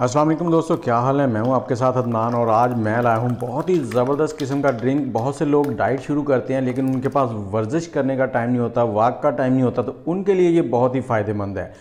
अस्सलाम वालेकुम दोस्तों क्या हाल है मैं हूं आपके साथ अदनान और आज मैं लाया हूं बहुत ही ज़बरदस्त किस्म का ड्रिंक बहुत से लोग डाइट शुरू करते हैं लेकिन उनके पास वर्जिश करने का टाइम नहीं होता वाक का टाइम नहीं होता तो उनके लिए ये बहुत ही फ़ायदेमंद है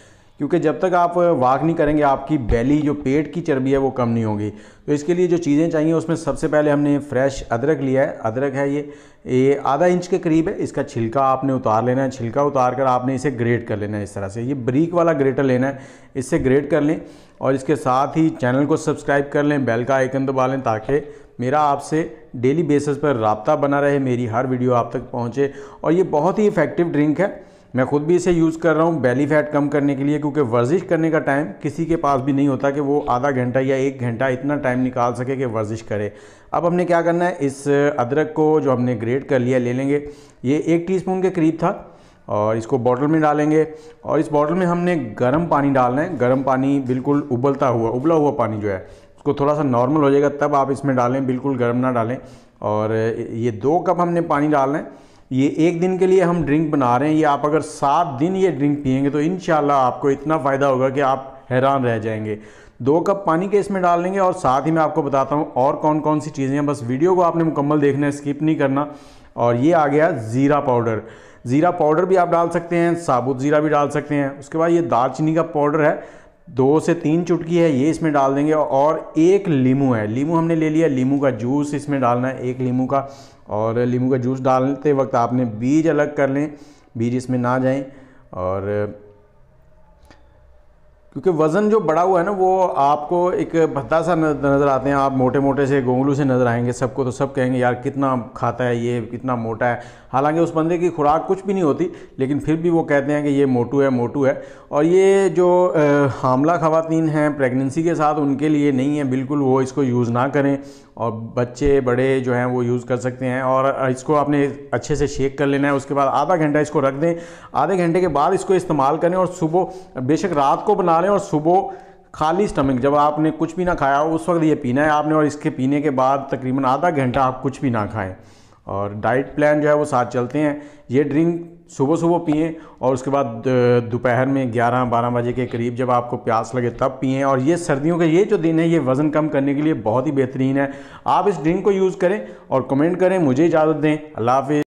क्योंकि जब तक आप वाक नहीं करेंगे आपकी बैली जो पेट की चर्बी है वो कम नहीं होगी तो इसके लिए जो चीज़ें चाहिए उसमें सबसे पहले हमने फ्रेश अदरक लिया है अदरक है ये ये आधा इंच के करीब है इसका छिलका आपने उतार लेना है छिलका उतार कर आपने इसे ग्रेट कर लेना है इस तरह से ये ब्रीक वाला ग्रेटर लेना है इससे ग्रेट कर लें और इसके साथ ही चैनल को सब्सक्राइब कर लें बेल का आइकन दबा लें ताकि मेरा आपसे डेली बेसिस पर रबता बना रहे मेरी हर वीडियो आप तक पहुँचे और ये बहुत ही इफ़ेक्टिव ड्रिंक है मैं खुद भी इसे यूज़ कर रहा हूँ बेली फैट कम करने के लिए क्योंकि वर्जिश करने का टाइम किसी के पास भी नहीं होता कि वो आधा घंटा या एक घंटा इतना टाइम निकाल सके कि वर्जिश करे अब हमने क्या करना है इस अदरक को जो हमने ग्रेट कर लिया ले लेंगे ये एक टी के करीब था और इसको बॉटल में डालेंगे और इस बॉटल में हमने गर्म पानी डालना है गर्म पानी बिल्कुल उबलता हुआ उबला हुआ पानी जो है उसको थोड़ा सा नॉर्मल हो जाएगा तब आप इसमें डालें बिल्कुल गर्म ना डालें और ये दो कप हमने पानी डालना है ये एक दिन के लिए हम ड्रिंक बना रहे हैं ये आप अगर सात दिन ये ड्रिंक पियेंगे तो इन आपको इतना फ़ायदा होगा कि आप हैरान रह जाएंगे दो कप पानी के इसमें डाल लेंगे और साथ ही मैं आपको बताता हूँ और कौन कौन सी चीज़ें हैं बस वीडियो को आपने मुकम्मल देखना है स्किप नहीं करना और ये आ गया ज़ीरा पाउडर ज़ीरा पाउडर भी आप डाल सकते हैं साबुत ज़ीरा भी डाल सकते हैं उसके बाद ये दालचीनी का पाउडर है दो से तीन चुटकी है ये इसमें डाल देंगे और एक लीमू है लीमू हमने ले लिया लीमू का जूस इसमें डालना है एक लीमू का और लीमू का जूस डालते वक्त आपने बीज अलग कर लें बीज इसमें ना जाएं और क्योंकि वज़न जो बढ़ा हुआ है ना वो आपको एक भद्दा सा नज़र आते हैं आप मोटे मोटे से गोंगलू से नज़र आएंगे सबको तो सब कहेंगे यार कितना खाता है ये कितना मोटा है हालांकि उस बंदे की खुराक कुछ भी नहीं होती लेकिन फिर भी वो कहते हैं कि ये मोटू है मोटू है और ये जो हामला ख़वातीन हैं प्रेगनेंसी के साथ उनके लिए नहीं है बिल्कुल वो इसको यूज़ ना करें और बच्चे बड़े जो हैं वो यूज़ कर सकते हैं और इसको आपने अच्छे से शेक कर लेना है उसके बाद आधा घंटा इसको रख दें आधे घंटे के बाद इसको इस्तेमाल करें और सुबह बेशक रात को बना डालें और सुबह खाली स्टमक जब आपने कुछ भी ना खाया हो उस वक्त ये पीना है आपने और इसके पीने के बाद तकरीबन आधा घंटा आप कुछ भी ना खाएं और डाइट प्लान जो है वो साथ चलते हैं ये ड्रिंक सुबह सुबह पिए और उसके बाद दोपहर में 11-12 बजे के करीब जब आपको प्यास लगे तब पिए और ये सर्दियों के ये जो दिन है ये वज़न कम करने के लिए बहुत ही बेहतरीन है आप इस ड्रिंक को यूज़ करें और कमेंट करें मुझे इजाज़त दें अल्लाह हाफि